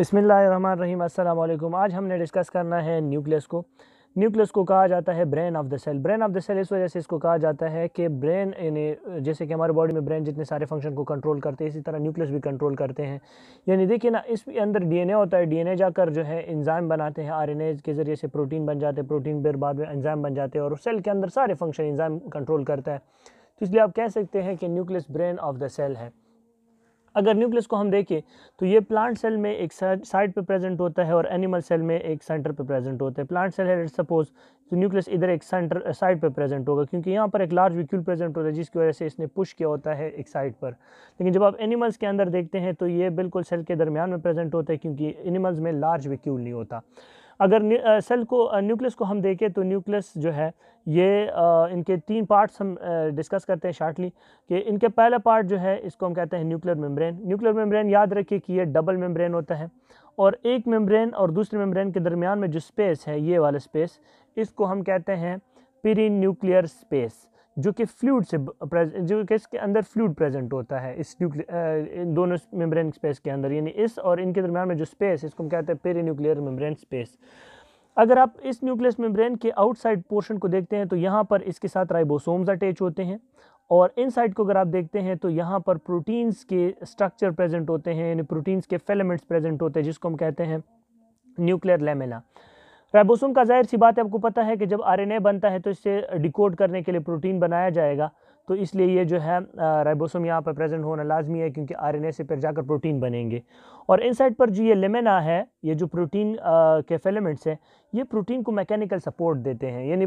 बसमिलीम अल्लाम आज हमने डिस्कस करना है न्यूक्लियस को न्यूक्लियस को कहा जाता है brain of the cell brain of the cell इस वजह से इसको कहा जाता है कि ब्रेन यानी जैसे कि हमारे बॉडी में ब्रेन जितने सारे फंक्शन को कंट्रोल करते हैं इसी तरह न्यूक्लियस भी कंट्रोल करते हैं यानी देखिए ना इस अंदर डीएनए होता है डीएनए जाकर जो है इंजाम बनाते हैं आरएनए के ज़रिए से प्रोटीन बन जाते हैं प्रोटीन फिर बाद में इंजाम बन जाते हैं और सेल के अंदर सारे फंक्शन इंजाम कंट्रोल करता है तो इसलिए आप कह सकते हैं कि nucleus brain of the cell है अगर न्यूक्लियस को हम देखें तो ये प्लांट सेल में एक साइड पे प्रेजेंट होता है और एनिमल सेल में एक सेंटर पे प्रेजेंट होता है प्लांट सेल है सपोज तो न्यूक्लियस इधर एक सेंटर साइड पे प्रेजेंट होगा क्योंकि यहाँ पर एक लार्ज विक्यूल प्रेजेंट होता है जिसकी वजह से इसने पुश किया होता है एक साइड पर लेकिन जब आप एनिमल्स के अंदर देखते हैं तो ये बिल्कुल सेल के दरमियान में प्रेजेंट होता है क्योंकि एनिमल्स में लार्ज विक्यूल नहीं होता अगर सेल को न्यूक्लियस को हम देखें तो न्यूक्लियस जो है ये इनके तीन पार्ट्स हम डिस्कस करते हैं शार्टली कि इनके पहला पार्ट जो है इसको हम कहते हैं न्यूक्लियर मेम्ब्रेन न्यूक्लियर मेम्ब्रेन याद रखिए कि ये डबल मेम्ब्रेन होता है और एक मेम्ब्रेन और दूसरे मेम्ब्रेन के दरमियान में जो स्पेस है ये वाला स्पेस इसको हम कहते हैं पेरी न्यूक्लियर स्पेस जो कि फ्लूड से जो कि इसके अंदर फ्लूड प्रेजेंट होता है इस इन दोनों मेम्ब्रेन स्पेस के अंदर यानी इस और इनके दरमियान में जो स्पेस इसको हम कहते हैं पेरी न्यूक्लियर मेम्ब्रेन स्पेस अगर आप इस न्यूक्लियस मेम्ब्रेन के आउटसाइड पोर्शन को देखते हैं तो यहाँ पर इसके साथ राइबोसोम्स अटैच होते हैं और साइड को अगर आप देखते हैं तो यहाँ पर प्रोटीन्स के स्ट्रक्चर प्रेजेंट होते हैं यानी प्रोटीन्स के फेलेमेंट्स प्रेजेंट होते हैं जिसको हम कहते हैं न्यूक्लियर लेमेला राइबोसोम का जाहिर सी बात है आपको पता है कि जब आरएनए बनता है तो इससे डिकोड करने के लिए प्रोटीन बनाया जाएगा तो इसलिए ये जो है राइबोसोम यहाँ पर प्रेजेंट होना लाजमी है क्योंकि आरएनए से पर जाकर प्रोटीन बनेंगे और इन साइड पर जो ये लेमेना है ये जो प्रोटीन के फेलेमेंट्स हैं ये प्रोटीन को मैकेनिकल सपोर्ट देते हैं यानी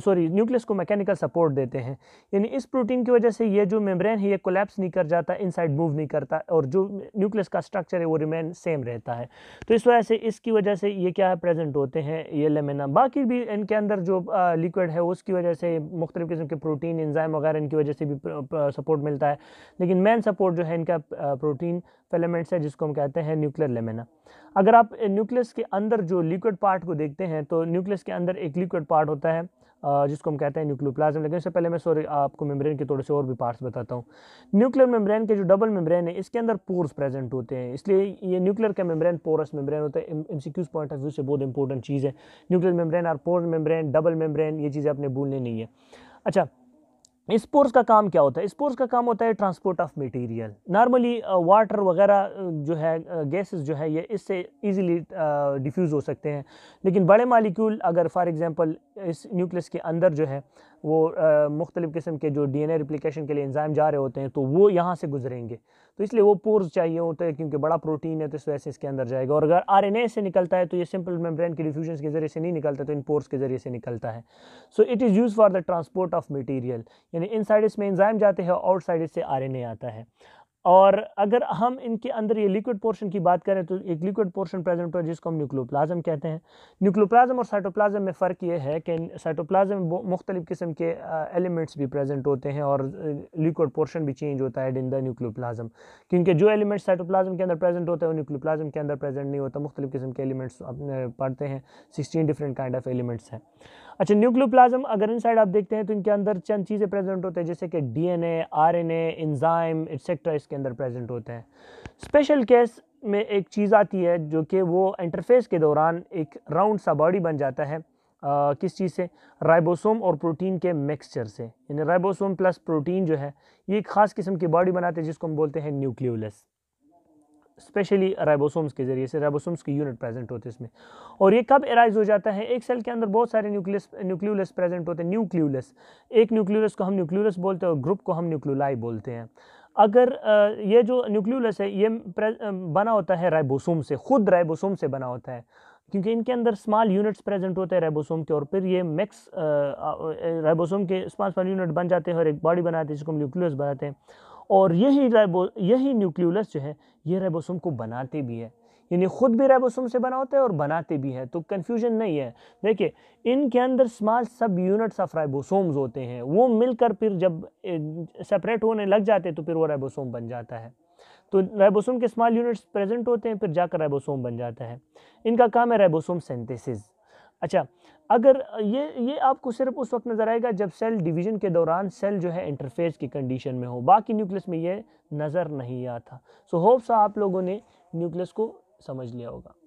सॉरी न्यूक्लियस को मैकेनिकल सपोर्ट देते हैं यानी इस प्रोटीन की वजह से ये जो मेम्ब्रेन है ये कोलेप्स नहीं कर जाता इनसाइड मूव नहीं करता और जो न्यूक्लियस का स्ट्रक्चर है वो रिमेन सेम रहता है तो इस वजह से इसकी वजह से ये क्या है प्रेजेंट होते हैं ये लेमेना बाकी भी इनके अंदर जो लिक्विड है उसकी वजह से मुख्तलिफ़ किस्म के प्रोटीन इन्जाम वगैरह इनकी वजह से भी सपोर्ट मिलता है लेकिन मेन सपोर्ट जो है इनका प्रोटीन फिलामेंट्स है जिसको हम कहते हैं न्यूक्लियर लेमिना अगर आप न्यूक्लियस के अंदर जो लिक्विड पार्ट को देखते हैं तो न्यूक्लियस के अंदर एक लिक्विड पार्ट होता है जिसको हम कहते हैं न्यूक्लियोप्लाज्म लेकिन उससे पहले मैं सॉरी आपको मेम्ब्रेन के थोड़े से और भी पार्ट्स बताता हूँ न्यूक्लियर मेम्ब्रेन के जो डबल मेम्ब्रेन है इसके अंदर पोर्स प्रेजेंट होते हैं इसलिए ये न्यूक्लियर का मेम्ब्रेन पोरस मेम्ब्रेन होता है एमसीक्यूज पॉइंट ऑफ व्यू से बहुत इंपॉर्टेंट चीज़ है न्यूक्लियर मेम्ब्रेन और पोर मेम्ब्रेन डबल मेम्ब्रेन ये चीज़ें आपने भूलने नहीं है अच्छा स्पोर्स का काम क्या होता है स्पोर्स का काम होता है transport of material normally water वगैरह uh, जो है गैसेस uh, जो है ये इससे इजीली डिफ्यूज़ uh, हो सकते हैं लेकिन बड़े मालिक्यूल अगर फॉर एग्जांपल इस न्यूक्लियस के अंदर जो है वो मुख्तलिफ़ किस्म के जो डीएनए रिप्लिकेशन के लिए इंजाम जा रहे होते हैं तो वो यहाँ से गुजरेंगे तो इसलिए वो पोर्स चाहिए होते हैं क्योंकि बड़ा प्रोटीन है तो इस वजह से इसके अंदर जाएगा और अगर आरएनए से निकलता है तो ये सिंपल मेम्ब्रेन के डिफ्यूजन के ज़रिए से नहीं निकलता तो इन पोर्स के ज़रिए से निकलता है so it is use for the transport of material यानी इन साइड इसमें एंजाइम जाते हैं आउट साइड इससे आर आता है और अगर हम इनके अंदर ये लिक्विड पोर्शन की बात करें तो एक लिक्विड पोर्शन प्रेजेंट हो जिसको हम न्यूक्लोप्लाज्म कहते हैं न्यूक्लोप्लाज्म और साइटोप्लाज्म में फ़र्क ये है कि साइटोप्लाज्म में मुख्तलिफ़ किस्म के एलिमेंट्स भी प्रेजेंट होते हैं और लिक्विड पोर्शन भी चेंज होता है इन द न्यूक्लोप्लाज्म क्योंकि जो एलिमेंट्स साइटोप्लाज्म के अंदर प्रेजेंट होता है वो न्यूक्लोप्लाज्म के अंदर प्रेजेंट नहीं होता मुख्तलिफ़ किस्म के एलिमेंट्स अपने पढ़ते हैं sixteen different kind of elements हैं अच्छा न्यूक्लोप्लाजम अगर साइड आप देखते हैं तो इनके अंदर चंद चीज़ें प्रेजेंट होते हैं जैसे कि D N A R N enzyme et cetera इसके के अंदर प्रेजेंट होते हैं स्पेशल केस में एक चीज़ आती है जो कि वो इंटरफेस के दौरान एक राउंड सा बॉडी बन जाता है आ, किस चीज़ से राइबोसोम और प्रोटीन के मिक्सचर से यानी राइबोसोम प्लस प्रोटीन जो है ये एक ख़ास किस्म की बॉडी बनाते हैं जिसको हम बोलते हैं न्यूक्लियोलस स्पेशली राइबोसोम्स के ज़रिए से राइबोसोम्स के यूनिट प्रेजेंट होते हैं इसमें और ये कब एराइज हो जाता है एक सेल के अंदर बहुत सारे न्यूक्लियस न्यूक्लियोलस प्रेजेंट होते हैं न्यूक्लियोलस एक न्यूक्लियोलस को हम न्यूक्लियोलस बोलते हैं और ग्रुप को हम न्यूक्लियोलाई बोलते हैं अगर ये जो न्यूक्लियोलस है ये बना होता है राइबोसोम से खुद राइबोसोम से बना होता है क्योंकि इनके अंदर स्मॉल यूनिट्स प्रेजेंट होते हैं राइबोसोम के और फिर ये मैक्स राइबोसोम के स्मॉल स्मॉल यूनिट बन जाते हैं और एक बॉडी बनाते हैं जिसको हम न्यूक्लियस बनाते हैं और यही राइबो यही न्यूक्लियोलस जो है ये राइबोसोम को बनाते भी है यानी ख़ुद भी रेबोसोम से बना होता है और बनाते भी हैं तो कन्फ्यूजन नहीं है देखिए इनके अंदर स्मॉल सब यूनिट्स ऑफ रेबोसोम्स होते हैं वो मिलकर फिर जब सेपरेट होने लग जाते हैं तो फिर वो रेबोसोम बन जाता है तो रेबोसोम के स्मॉल यूनिट्स प्रेजेंट होते हैं फिर जाकर रेबोसोम बन जाता है इनका काम है रेबोसोम सिंथेसिस अच्छा अगर ये ये आपको सिर्फ उस वक्त नज़र आएगा जब सेल डिवीजन के दौरान सेल जो है इंटरफेस की कंडीशन में हो बाकी न्यूक्लियस में ये नज़र नहीं आता सो होप्स आप लोगों ने न्यूक्लियस को समझ लिया होगा